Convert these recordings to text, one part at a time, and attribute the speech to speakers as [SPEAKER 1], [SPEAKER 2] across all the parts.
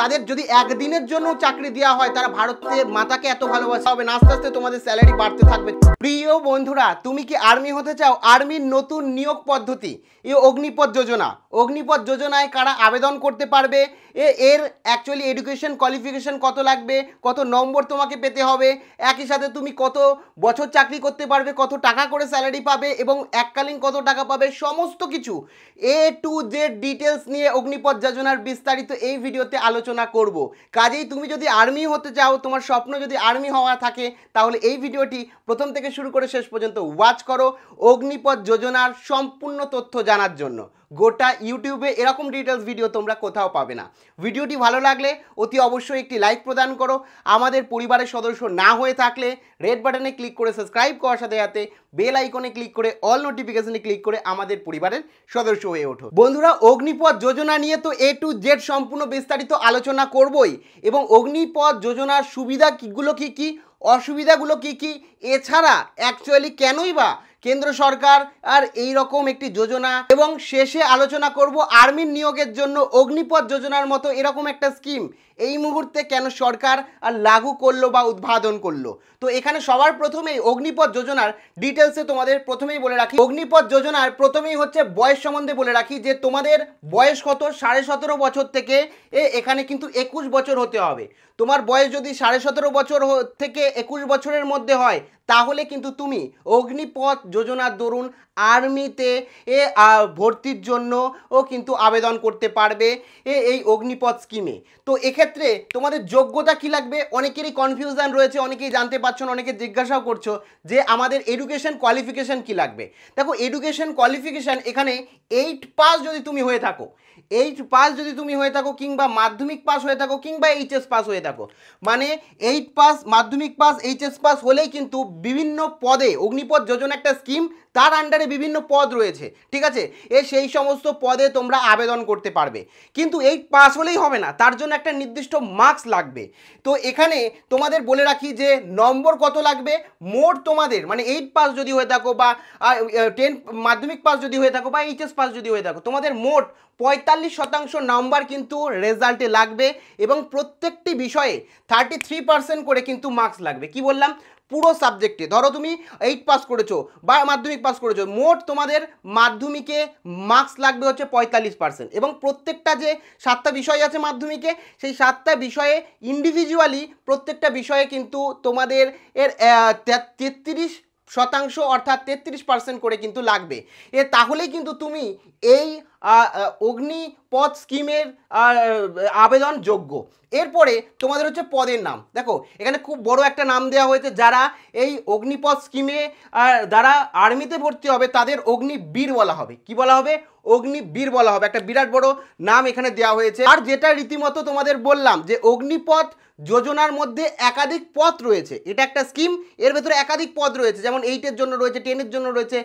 [SPEAKER 1] তাদের যদি একদিনের জন্য চাকরি দেওয়া হয় তারা ভারতের মাতাকে এত ভালোবাসা হবে না আস্তে আস্তে তোমাদের স্যালারি বাড়তে থাকবে প্রিয় বন্ধুরা তুমি কি আর্মি হতে চাও আর্মির নতুন নিয়োগ পদ্ধতি এ অগ্নিপথ যোজনা অগ্নিপথ যোজনায় কারা আবেদন করতে পারবে এ এর অ্যাকচুয়ালি এডুকেশন কোয়ালিফিকেশন কত লাগবে কত নম্বর তোমাকে পেতে হবে একই সাথে তুমি কত বছর চাকরি করতে পারবে কত টাকা করে স্যালারি পাবে এবং এককালীন কত টাকা পাবে সমস্ত কিছু এ টু জেড ডিটেলস নিয়ে অগ্নিপথ যোজনার বিস্তারিত এই ভিডিওতে আলোচনা আলোচনা করব। কাজেই তুমি যদি আর্মি হতে চাও তোমার স্বপ্ন যদি আর্মি হওয়া থাকে তাহলে এই ভিডিওটি প্রথম থেকে শুরু করে শেষ পর্যন্ত ওয়াচ করো অগ্নিপথ যোজনার সম্পূর্ণ তথ্য জানার জন্য গোটা ইউটিউবে এরকম ডিটেলস ভিডিও তোমরা কোথাও পাবে না ভিডিওটি ভালো লাগলে অতি অবশ্যই একটি লাইক প্রদান করো আমাদের পরিবারের সদস্য না হয়ে থাকলে রেড বাটনে ক্লিক করে সাবস্ক্রাইব করার সাথে সাথে বেল আইকনে ক্লিক করে অল নোটিফিকেশনে ক্লিক করে আমাদের পরিবারের সদস্য হয়ে ওঠো বন্ধুরা অগ্নিপথ যোজনা নিয়ে তো এ টু জেড সম্পূর্ণ বিস্তারিত আলোচনা করবই এবং অগ্নিপথ যোজনার সুবিধাগুলো কী কী অসুবিধাগুলো কী কী এছাড়া অ্যাকচুয়ালি কেনই বা কেন্দ্র সরকার আর এই রকম একটি যোজনা এবং শেষে আলোচনা করব আর্মির নিয়োগের জন্য অগ্নিপথ যোজনার মতো এরকম একটা স্কিম এই মুহূর্তে কেন সরকার আর লাগু করলো বা উদ্ভাবন করলো তো এখানে সবার প্রথমেই অগ্নিপথ যোজনার ডিটেলসে তোমাদের প্রথমেই বলে রাখি অগ্নিপথ যোজনার প্রথমেই হচ্ছে বয়স সম্বন্ধে বলে রাখি যে তোমাদের বয়স কত সাড়ে সতেরো বছর থেকে এ এখানে কিন্তু একুশ বছর হতে হবে তোমার বয়স যদি সাড়ে সতেরো বছর থেকে একুশ বছরের মধ্যে হয় তাহলে কিন্তু তুমি অগ্নিপথ যোজনার দরুন আর্মিতে এ ভর্তির জন্য ও কিন্তু আবেদন করতে পারবে এ এই অগ্নিপথ স্কিমে তো এক্ষেত্রে তোমাদের যোগ্যতা কি লাগবে অনেকেরই কনফিউশন রয়েছে অনেকেই জানতে পারছো অনেকে জিজ্ঞাসাও করছো যে আমাদের এডুকেশন কোয়ালিফিকেশান কি লাগবে দেখো এডুকেশন কোয়ালিফিকেশান এখানে এইট পাস যদি তুমি হয়ে থাকো এইট পাস যদি তুমি হয়ে থাকো কিংবা মাধ্যমিক পাস হয়ে থাকো কিংবা এইচএস পাস হয়ে থাকো মানে এইট পাস মাধ্যমিক পাস এইচএস পাস হলেই কিন্তু বিভিন্ন পদে অগ্নিপথ যোজনা একটা স্কিম তার আন্ডারে বিভিন্ন পদ রয়েছে ঠিক আছে এ সেই সমস্ত পদে তোমরা আবেদন করতে পারবে কিন্তু এই পাস হলেই হবে না তার জন্য একটা নির্দিষ্ট মার্কস লাগবে তো এখানে তোমাদের বলে রাখি যে নম্বর কত লাগবে মোট তোমাদের মানে এইট পাস যদি হয়ে থাকো বা টেন মাধ্যমিক পাস যদি হয়ে থাকো বা এইচএস পাস যদি হয়ে থাকো তোমাদের মোট পঁয়তাল্লিশ শতাংশ নাম্বার কিন্তু রেজাল্টে লাগবে এবং প্রত্যেকটি বিষয়ে থার্টি থ্রি পার্সেন্ট করে কিন্তু মার্কস লাগবে কি বললাম পুরো সাবজেক্টে ধরো তুমি এইট পাস করেছো বা মাধ্যমিক পাস করেছো মোট তোমাদের মাধ্যমিকে মার্কস লাগবে হচ্ছে পঁয়তাল্লিশ পার্সেন্ট এবং প্রত্যেকটা যে সাতটা বিষয় আছে মাধ্যমিকে সেই সাতটা বিষয়ে ইন্ডিভিজুয়ালি প্রত্যেকটা বিষয়ে কিন্তু তোমাদের এর তেত্রিশ শতাংশ অর্থাৎ তেত্রিশ পার্সেন্ট করে কিন্তু লাগবে এ তাহলেই কিন্তু তুমি এই অগ্নিপথ স্কিমের আবেদন যোগ্য এরপরে তোমাদের হচ্ছে পদের নাম দেখো এখানে খুব বড় একটা নাম দেওয়া হয়েছে যারা এই অগ্নিপথ স্কিমে দ্বারা আর্মিতে ভর্তি হবে তাদের অগ্নিবীর বলা হবে কি বলা হবে অগ্নিবীর বলা হবে একটা বিরাট বড় নাম এখানে দেওয়া হয়েছে আর যেটা রীতিমতো তোমাদের বললাম যে অগ্নিপথ যোজনার মধ্যে একাধিক পথ রয়েছে এটা একটা স্কিম এর ভেতরে একাধিক পদ রয়েছে যেমন এইটের জন্য রয়েছে টেনের জন্য রয়েছে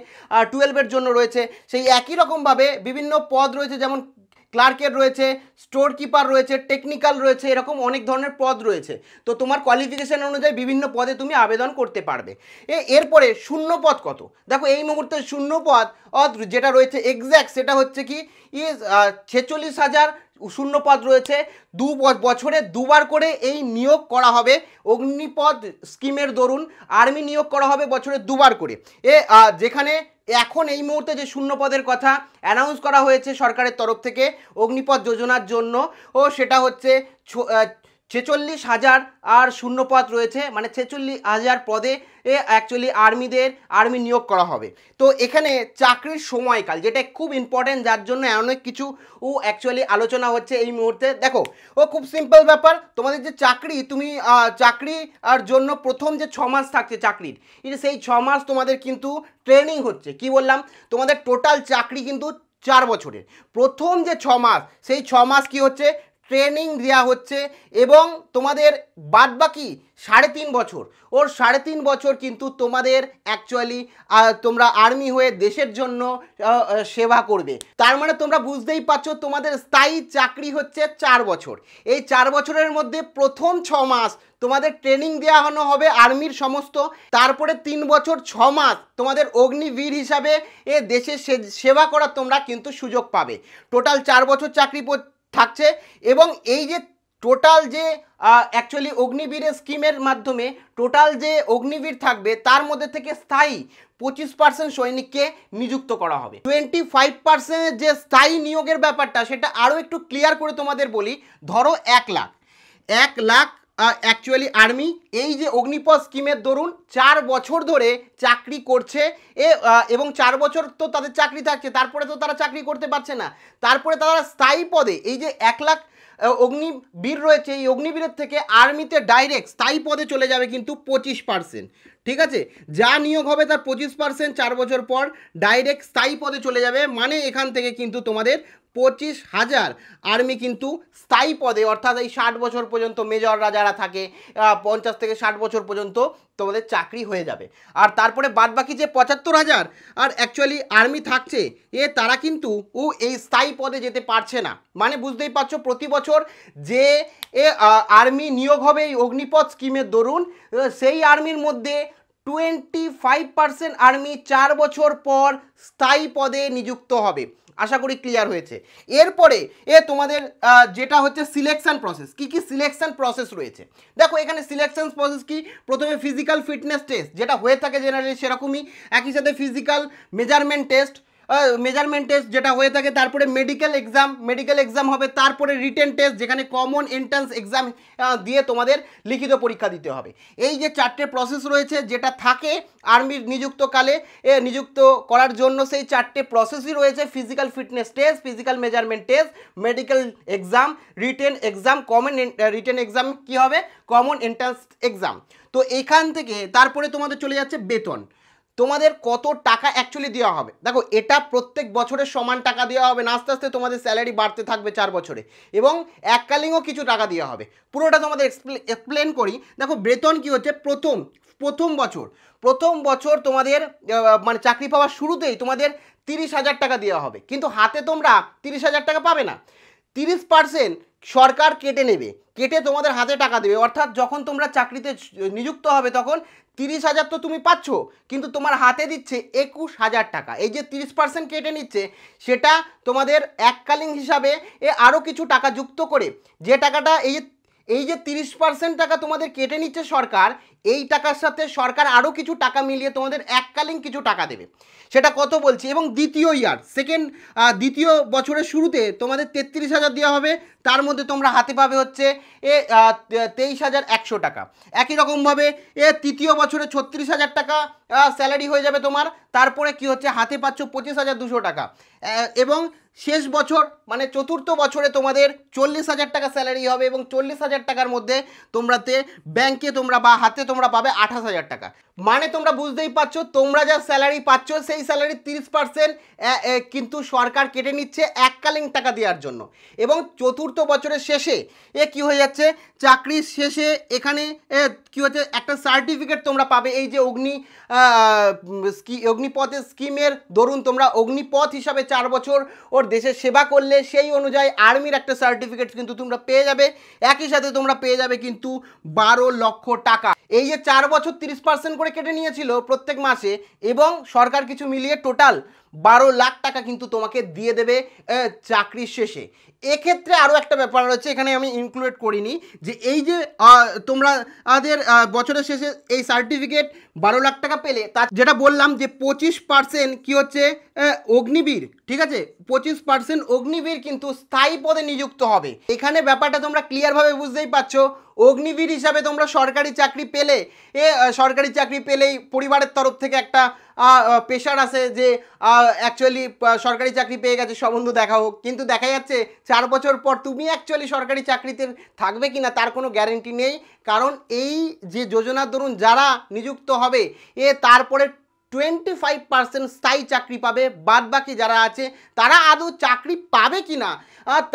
[SPEAKER 1] টুয়েলভের জন্য রয়েছে সেই একই রকমভাবে বিভিন্ন পদ রয়েছে যেমন ক্লার্কের রয়েছে স্টোর কিপার রয়েছে টেকনিক্যাল রয়েছে এরকম অনেক ধরনের পদ রয়েছে তো তোমার কোয়ালিফিকেশান অনুযায়ী বিভিন্ন পদে তুমি আবেদন করতে পারবে এ এরপরে শূন্য পদ কত দেখো এই মুহূর্তে শূন্য পদ যেটা রয়েছে এক্স্যাক্ট সেটা হচ্ছে কি ইজ ছেচল্লিশ হাজার শূন্যপদ রয়েছে দু বছরে দুবার করে এই নিয়োগ করা হবে অগ্নিপদ স্কিমের দরুন আর্মি নিয়োগ করা হবে বছরে দুবার করে এ যেখানে এখন এই মুহূর্তে যে শূন্যপদের কথা অ্যানাউন্স করা হয়েছে সরকারের তরফ থেকে অগ্নিপথ যোজনার জন্য ও সেটা হচ্ছে ছেচল্লিশ হাজার আর শূন্য পদ রয়েছে মানে ছেচল্লিশ হাজার পদে এ অ্যাকচুয়ালি আর্মিদের আর্মি নিয়োগ করা হবে তো এখানে চাকরির সময়কাল যেটা খুব ইম্পর্টেন্ট যার জন্য অনেক কিছু ও অ্যাকচুয়ালি আলোচনা হচ্ছে এই মুহূর্তে দেখো ও খুব সিম্পল ব্যাপার তোমাদের যে চাকরি তুমি চাকরি আর জন্য প্রথম যে ছ মাস থাকছে চাকরির সেই ছ মাস তোমাদের কিন্তু ট্রেনিং হচ্ছে কি বললাম তোমাদের টোটাল চাকরি কিন্তু চার বছরের প্রথম যে ছ মাস সেই ছ মাস কি হচ্ছে ট্রেনিং দেওয়া হচ্ছে এবং তোমাদের বাদবাকি সাড়ে তিন বছর ওর সাড়ে তিন বছর কিন্তু তোমাদের অ্যাকচুয়ালি তোমরা আর্মি হয়ে দেশের জন্য সেবা করবে তার মানে তোমরা বুঝতেই পারছো তোমাদের স্থায়ী চাকরি হচ্ছে চার বছর এই চার বছরের মধ্যে প্রথম ছ মাস তোমাদের ট্রেনিং দেওয়া হবে আর্মির সমস্ত তারপরে তিন বছর ছ মাস তোমাদের অগ্নিবীর হিসাবে এ দেশের সেবা করার তোমরা কিন্তু সুযোগ পাবে টোটাল চার বছর চাকরি থাকছে এবং এই যে টোটাল যে অ্যাকচুয়ালি অগ্নিবীরের স্কিমের মাধ্যমে টোটাল যে অগ্নিবীর থাকবে তার মধ্যে থেকে স্থায়ী পঁচিশ পার্সেন্ট সৈনিককে নিযুক্ত করা হবে টোয়েন্টি ফাইভ পার্সেন্টের যে স্থায়ী নিয়োগের ব্যাপারটা সেটা আরও একটু ক্লিয়ার করে তোমাদের বলি ধরো এক লাখ এক লাখ অ্যাকচুয়ালি আর্মি এই যে অগ্নিপথ স্কিমের দরুন চার বছর ধরে চাকরি করছে এ এবং চার বছর তো তাদের চাকরি থাকছে তারপরে তো তারা চাকরি করতে পারছে না তারপরে তারা স্থায়ী পদে এই যে এক লাখ অগ্নিবীর রয়েছে এই অগ্নিবীরের থেকে আর্মিতে ডাইরেক্ট স্থায়ী পদে চলে যাবে কিন্তু পঁচিশ পার্সেন্ট ঠিক আছে যা নিয়োগ হবে তার পঁচিশ পার্সেন্ট চার বছর পর ডাইরেক্ট স্থায়ী পদে চলে যাবে মানে এখান থেকে কিন্তু তোমাদের পঁচিশ হাজার আর্মি কিন্তু স্থায়ী পদে অর্থাৎ এই ষাট বছর পর্যন্ত মেজররা যারা থাকে পঞ্চাশ থেকে ষাট বছর পর্যন্ত তোমাদের চাকরি হয়ে যাবে আর তারপরে বাদবাকি যে পঁচাত্তর হাজার আর অ্যাকচুয়ালি আর্মি থাকছে এ তারা কিন্তু ও এই স্থায়ী পদে যেতে পারছে না মানে বুঝতেই পারছো প্রতি বছর যে এ আর্মি নিয়োগ হবে এই অগ্নিপথ স্কিমের দরুন সেই আর্মির মধ্যে টোয়েন্টি ফাইভ পার্সেন্ট আর্মি চার বছর পর স্থায়ী পদে নিযুক্ত হবে আশা করি ক্লিয়ার হয়েছে এরপরে এ তোমাদের যেটা হচ্ছে সিলেকশান প্রসেস কি কি সিলেকশান প্রসেস রয়েছে দেখো এখানে সিলেকশান প্রসেস কি প্রথমে ফিজিক্যাল ফিটনেস টেস্ট যেটা হয়ে থাকে জেনারেলি সেরকমই একই সাথে physical measurement test measurement test যেটা হয়ে থাকে তারপরে মেডিকেল এক্সাম মেডিকেল এক্সাম হবে তারপরে রিটেন টেস্ট যেখানে কমন এন্ট্রান্স এক্সাম দিয়ে তোমাদের লিখিত পরীক্ষা দিতে হবে এই যে চারটে প্রসেস রয়েছে যেটা থাকে আর্মির নিযুক্তকালে নিযুক্ত করার জন্য সেই চারটে প্রসেসই রয়েছে physical fitness test physical measurement test medical exam written exam common written exam কি হবে কমন এন্ট্রান্স এক্সাম তো এখান থেকে তারপরে তোমাদের চলে যাচ্ছে বেতন তোমাদের কত টাকা অ্যাকচুয়ালি দেওয়া হবে দেখো এটা প্রত্যেক বছরের সমান টাকা দেওয়া হবে না আস্তে আস্তে তোমাদের স্যালারি বাড়তে থাকবে চার বছরে এবং এককালীনও কিছু টাকা দেওয়া হবে পুরোটা তোমাদের এক্সপ্লেন করি দেখো বেতন কি হচ্ছে প্রথম প্রথম বছর প্রথম বছর তোমাদের মানে চাকরি পাওয়ার শুরুতেই তোমাদের তিরিশ হাজার টাকা দেওয়া হবে কিন্তু হাতে তোমরা তিরিশ হাজার টাকা পাবে না তিরিশ পার্সেন্ট সরকার কেটে নেবে কেটে তোমাদের হাতে টাকা দেবে অর্থাৎ যখন তোমরা চাকরিতে নিযুক্ত হবে তখন তিরিশ হাজার তো তুমি পাচ্ছ কিন্তু তোমার হাতে দিচ্ছে একুশ হাজার টাকা এই যে তিরিশ পার্সেন্ট কেটে নিচ্ছে সেটা তোমাদের এককালীন হিসাবে এ আরও কিছু টাকা যুক্ত করে যে টাকাটা এই যে এই যে তিরিশ পার্সেন্ট টাকা তোমাদের কেটে নিচ্ছে সরকার এই টাকার সাথে সরকার আরও কিছু টাকা মিলিয়ে তোমাদের এককালীন কিছু টাকা দেবে সেটা কত বলছি এবং দ্বিতীয় ইয়ার সেকেন্ড দ্বিতীয় বছরের শুরুতে তোমাদের তেত্রিশ হাজার দেওয়া হবে তার মধ্যে তোমরা হাতে পাবে হচ্ছে এ তেইশ হাজার একশো টাকা একই রকমভাবে এ তৃতীয় বছরে ছত্রিশ হাজার টাকা স্যালারি হয়ে যাবে তোমার তারপরে কি হচ্ছে হাতে পাচ্ছ পঁচিশ হাজার দুশো টাকা এবং শেষ বছর মানে চতুর্থ বছরে তোমাদের চল্লিশ হাজার টাকা স্যালারি হবে এবং চল্লিশ হাজার টাকার মধ্যে তোমরাতে ব্যাংকে তোমরা বা হাতে তোমরা পাবে আঠাশ হাজার টাকা মানে তোমরা বুঝতেই পারছো তোমরা যা স্যালারি পাচ্ছ সেই স্যালারি তিরিশ পার্সেন্ট কিন্তু সরকার কেটে নিচ্ছে এককালীন টাকা দেওয়ার জন্য এবং চতুর্থ বছরের শেষে এ কি হয়ে যাচ্ছে চাকরির শেষে এখানে কি হচ্ছে একটা সার্টিফিকেট তোমরা পাবে এই যে অগ্নি স্কি অগ্নিপথের স্কিমের দরুন তোমরা অগ্নিপথ হিসাবে চার বছর ওর দেশের সেবা করলে সেই অনুযায়ী আর্মির একটা সার্টিফিকেট কিন্তু তোমরা পেয়ে যাবে একই সাথে তোমরা পেয়ে যাবে কিন্তু বারো লক্ষ টাকা এই যে চার বছর তিরিশ পার্সেন্ট করে কেটে নিয়েছিল প্রত্যেক মাসে এবং সরকার কিছু মিলিয়ে টোটাল বারো লাখ টাকা কিন্তু তোমাকে দিয়ে দেবে চাকরির শেষে এক্ষেত্রে আরও একটা ব্যাপার রয়েছে এখানে আমি ইনক্লুড করিনি যে এই যে তোমরা আমাদের বছরের শেষে এই সার্টিফিকেট বারো লাখ টাকা পেলে তা যেটা বললাম যে পঁচিশ পার্সেন্ট কী হচ্ছে অগ্নিবীর ঠিক আছে পঁচিশ পার্সেন্ট অগ্নিবীর কিন্তু স্থায়ী পদে নিযুক্ত হবে এখানে ব্যাপারটা তোমরা ক্লিয়ারভাবে বুঝতেই পারছো অগ্নিবীর হিসাবে তোমরা সরকারি চাকরি পেলে এ সরকারি চাকরি পেলেই পরিবারের তরফ থেকে একটা পেশার আছে যে অ্যাকচুয়ালি সরকারি চাকরি পেয়ে গেছে সম্বন্ধ দেখা হোক কিন্তু দেখা যাচ্ছে চার বছর পর তুমি অ্যাকচুয়ালি সরকারি চাকরিতে থাকবে কি না তার কোনো গ্যারেন্টি নেই কারণ এই যে যোজনার দরুন যারা নিযুক্ত হবে এ তারপরে টোয়েন্টি ফাইভ পার্সেন্ট স্থায়ী চাকরি পাবে বাদ বাকি যারা আছে তারা আদৌ চাকরি পাবে কি না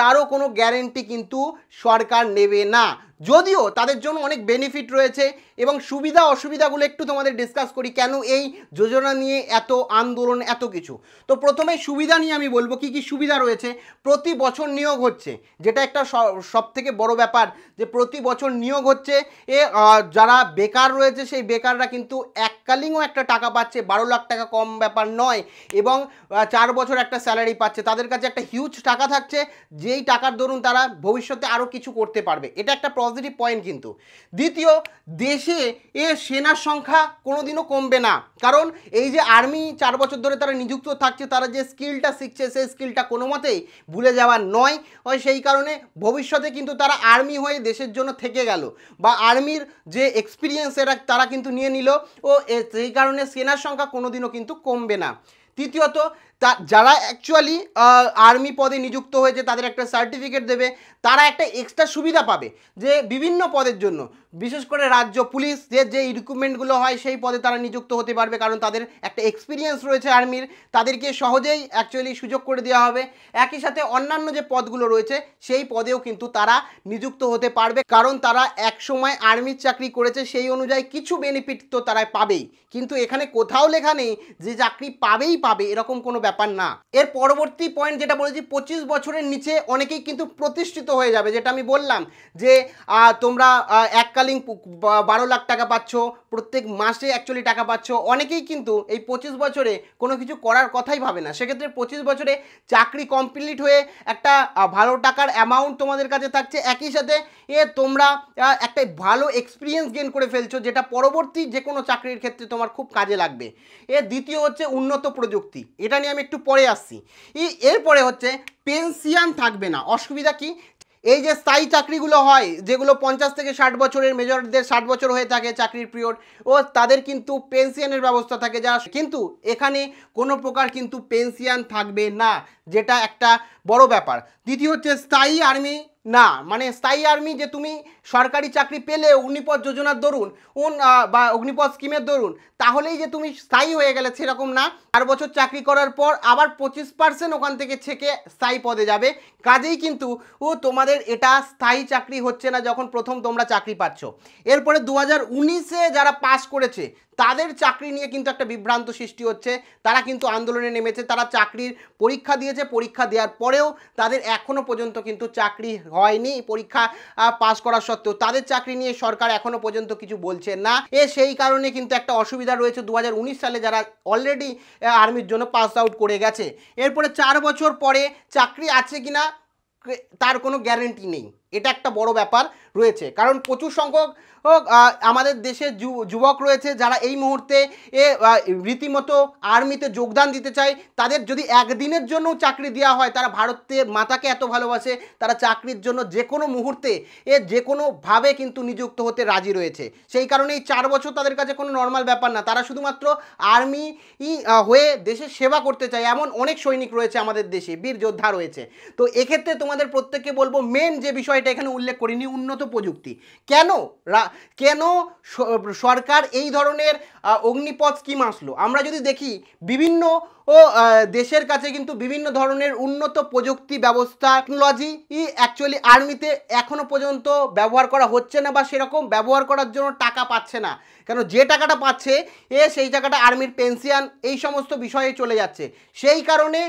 [SPEAKER 1] তারও কোনো গ্যারেন্টি কিন্তু সরকার নেবে না যদিও তাদের জন্য অনেক বেনিফিট রয়েছে এবং সুবিধা অসুবিধাগুলো একটু তোমাদের ডিসকাস করি কেন এই যোজনা নিয়ে এত আন্দোলন এত কিছু তো প্রথমে সুবিধা নিয়ে আমি বলবো কি কি সুবিধা রয়েছে প্রতি বছর নিয়োগ হচ্ছে যেটা একটা সব থেকে বড় ব্যাপার যে প্রতি বছর নিয়োগ হচ্ছে এ যারা বেকার রয়েছে সেই বেকাররা কিন্তু এককালীনও একটা টাকা পাচ্ছে বারো লাখ টাকা কম ব্যাপার নয় এবং চার বছর একটা স্যালারি পাচ্ছে তাদের কাছে একটা হিউজ টাকা থাকছে যেই টাকার দরুন তারা ভবিষ্যতে আরও কিছু করতে পারবে এটা একটা পজিটিভ পয়েন্ট কিন্তু দ্বিতীয় দেশে এ সেনার সংখ্যা কোনোদিনও কমবে না কারণ এই যে আর্মি চার বছর ধরে তারা নিযুক্ত থাকছে তারা যে স্কিলটা শিখছে সেই স্কিলটা কোনো মতেই ভুলে যাওয়ার নয় হয় সেই কারণে ভবিষ্যতে কিন্তু তারা আর্মি হয়ে দেশের জন্য থেকে গেল বা আর্মির যে এক্সপিরিয়েন্স এটা তারা কিন্তু নিয়ে নিল ও সেই কারণে সেনার সংখ্যা কোনোদিনও কিন্তু কমবে না তৃতীয়ত তা যারা অ্যাকচুয়ালি আর্মি পদে নিযুক্ত হয়েছে তাদের একটা সার্টিফিকেট দেবে তারা একটা এক্সট্রা সুবিধা পাবে যে বিভিন্ন পদের জন্য বিশেষ করে রাজ্য পুলিশ যে যে রিক্রুটমেন্টগুলো হয় সেই পদে তারা নিযুক্ত হতে পারবে কারণ তাদের একটা এক্সপিরিয়েন্স রয়েছে আর্মির তাদেরকে সহজেই অ্যাকচুয়ালি সুযোগ করে দেওয়া হবে একই সাথে অন্যান্য যে পদগুলো রয়েছে সেই পদেও কিন্তু তারা নিযুক্ত হতে পারবে কারণ তারা একসময় আর্মির চাকরি করেছে সেই অনুযায়ী কিছু বেনিফিট তো তারা পাবেই কিন্তু এখানে কোথাও লেখা নেই যে চাকরি পাবেই পাবে এরকম কোনো ব্যাপার না এর পরবর্তী পয়েন্ট যেটা বলেছি পঁচিশ বছরের নিচে অনেকেই কিন্তু প্রতিষ্ঠিত হয়ে যাবে যেটা আমি বললাম যে তোমরা এককালীন বারো লাখ টাকা পাচ্ছ প্রত্যেক মাসে অ্যাকচুয়ালি টাকা পাচ্ছ অনেকেই কিন্তু এই পঁচিশ বছরে কোনো কিছু করার কথাই ভাবে না সেক্ষেত্রে পঁচিশ বছরে চাকরি কমপ্লিট হয়ে একটা ভালো টাকার অ্যামাউন্ট তোমাদের কাছে থাকছে একই সাথে এ তোমরা একটা ভালো এক্সপিরিয়েন্স গেন করে ফেলছো যেটা পরবর্তী যে কোনো চাকরির ক্ষেত্রে তোমার খুব কাজে লাগবে এ দ্বিতীয় হচ্ছে উন্নত প্রযুক্তি এটা নিয়ে আমি আমি একটু পরে আসছি এরপরে হচ্ছে পেনশিয়ান থাকবে না অসুবিধা কি এই যে স্থায়ী চাকরিগুলো হয় যেগুলো পঞ্চাশ থেকে ষাট বছরের মেজরদের ষাট বছর হয়ে থাকে চাকরির পিরিয়ড ও তাদের কিন্তু পেনশিয়ানের ব্যবস্থা থাকে যা কিন্তু এখানে কোনো প্রকার কিন্তু পেনশিয়ান থাকবে না যেটা একটা বড় ব্যাপার দ্বিতীয় হচ্ছে স্থায়ী আর্মি না মানে স্থায়ী আর্মি যে তুমি সরকারি চাকরি পেলে অগ্নিপথ যোজনার দরুন উন বা অগ্নিপথ স্কিমের দরুন তাহলেই যে তুমি স্থায়ী হয়ে গেলে সেরকম না আর বছর চাকরি করার পর আবার পঁচিশ পার্সেন্ট ওখান থেকে ছেকে স্থায়ী পদে যাবে কাজেই কিন্তু ও তোমাদের এটা স্থায়ী চাকরি হচ্ছে না যখন প্রথম তোমরা চাকরি পাচ্ছ এরপরে দু হাজার যারা পাস করেছে তাদের চাকরি নিয়ে কিন্তু একটা বিভ্রান্ত সৃষ্টি হচ্ছে তারা কিন্তু আন্দোলনে নেমেছে তারা চাকরির পরীক্ষা দিয়েছে পরীক্ষা দেওয়ার পরেও তাদের এখনও পর্যন্ত কিন্তু চাকরি হয়নি পরীক্ষা পাশ করা সত্ত্বেও তাদের চাকরি নিয়ে সরকার এখনও পর্যন্ত কিছু বলছে না এ সেই কারণে কিন্তু একটা অসুবিধা রয়েছে দু সালে যারা অলরেডি আর্মির জন্য পাস আউট করে গেছে এরপরে চার বছর পরে চাকরি আছে কিনা তার কোনো গ্যারেন্টি নেই এটা একটা বড় ব্যাপার রয়েছে কারণ প্রচুর সংখ্যক আমাদের দেশে যুবক রয়েছে যারা এই মুহূর্তে এ রীতিমতো আর্মিতে যোগদান দিতে চায় তাদের যদি একদিনের জন্য চাকরি দেওয়া হয় তারা ভারতে মাতাকে এত ভালোবাসে তারা চাকরির জন্য যে কোনো মুহূর্তে এ যে কোনোভাবে কিন্তু নিযুক্ত হতে রাজি রয়েছে সেই কারণে এই চার বছর তাদের কাছে কোনো নর্মাল ব্যাপার না তারা শুধুমাত্র আর্মি হয়ে দেশের সেবা করতে চায় এমন অনেক সৈনিক রয়েছে আমাদের দেশে বীর যোদ্ধা রয়েছে তো এক্ষেত্রে তোমাদের প্রত্যেককে বলবো মেন যে বিষয় এটা এখানে উল্লেখ করিনি উন্নত প্রযুক্তি কেন কেন সরকার এই ধরনের অগ্নিপথ স্কিম আসলো আমরা যদি দেখি বিভিন্ন ও দেশের কাছে কিন্তু বিভিন্ন ধরনের উন্নত প্রযুক্তি ব্যবস্থা টেকনোলজি ই অ্যাকচুয়ালি আর্মিতে এখনও পর্যন্ত ব্যবহার করা হচ্ছে না বা সেরকম ব্যবহার করার জন্য টাকা পাচ্ছে না কেন যে টাকাটা পাচ্ছে এ সেই টাকাটা আর্মির পেনশন এই সমস্ত বিষয়ে চলে যাচ্ছে সেই কারণে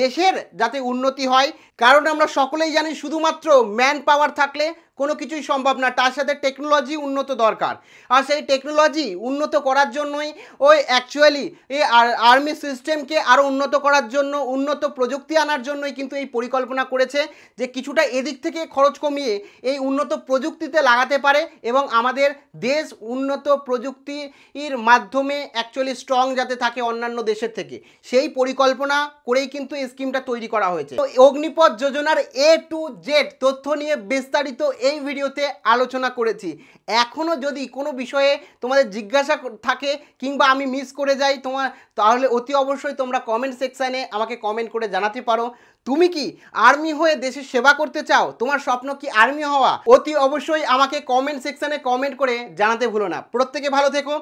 [SPEAKER 1] দেশের যাতে উন্নতি হয় কারণ আমরা সকলেই জানি শুধুমাত্র ম্যান পাওয়ার থাকলে কোনো কিছুই সম্ভব না তার সাথে টেকনোলজি উন্নত দরকার আর সেই টেকনোলজি উন্নত করার জন্যই ওই অ্যাকচুয়ালি এই আর্মি সিস্টেমকে আরও উন্নত করার জন্য উন্নত প্রযুক্তি আনার জন্যই কিন্তু এই পরিকল্পনা করেছে যে কিছুটা এদিক থেকে খরচ কমিয়ে এই উন্নত প্রযুক্তিতে লাগাতে পারে এবং আমাদের দেশ উন্নত প্রযুক্তির মাধ্যমে অ্যাকচুয়ালি স্ট্রং যাতে থাকে অন্যান্য দেশের থেকে সেই পরিকল্পনা করেই কিন্তু এই স্কিমটা তৈরি করা হয়েছে তো অগ্নিপথ যোজনার এ টু জেড তথ্য নিয়ে বিস্তারিত এই ভিডিওতে আলোচনা করেছি এখনও যদি কোনো বিষয়ে তোমাদের জিজ্ঞাসা থাকে কিংবা আমি মিস করে যাই তোমার তাহলে অতি অবশ্যই তোমরা কমেন্ট সেকশানে আমাকে কমেন্ট করে জানাতে পারো তুমি কি আর্মি হয়ে দেশের সেবা করতে চাও তোমার স্বপ্ন কি আর্মি হওয়া অতি অবশ্যই আমাকে কমেন্ট সেকশানে কমেন্ট করে জানাতে ভুলো না প্রত্যেকে ভালো থেকো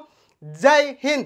[SPEAKER 1] জয় হিন্দ